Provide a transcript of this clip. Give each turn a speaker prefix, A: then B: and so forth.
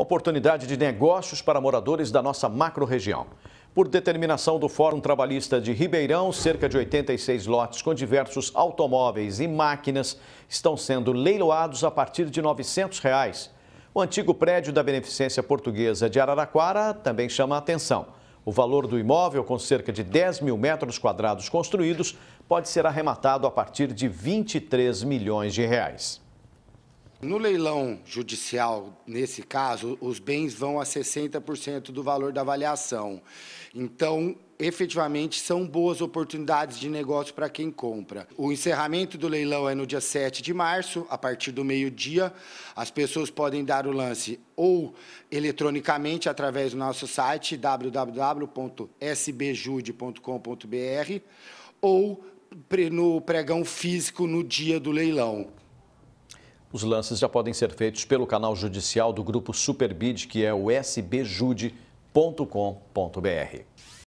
A: oportunidade de negócios para moradores da nossa macro-região. Por determinação do Fórum Trabalhista de Ribeirão, cerca de 86 lotes com diversos automóveis e máquinas estão sendo leiloados a partir de R$ 900. Reais. O antigo prédio da Beneficência Portuguesa de Araraquara também chama a atenção. O valor do imóvel, com cerca de 10 mil metros quadrados construídos, pode ser arrematado a partir de 23 milhões de reais.
B: No leilão judicial, nesse caso, os bens vão a 60% do valor da avaliação. Então, efetivamente, são boas oportunidades de negócio para quem compra. O encerramento do leilão é no dia 7 de março, a partir do meio-dia. As pessoas podem dar o lance ou eletronicamente através do nosso site www.sbjude.com.br ou no pregão físico no dia do leilão.
A: Os lances já podem ser feitos pelo canal judicial do grupo Superbid, que é o sbjude.com.br.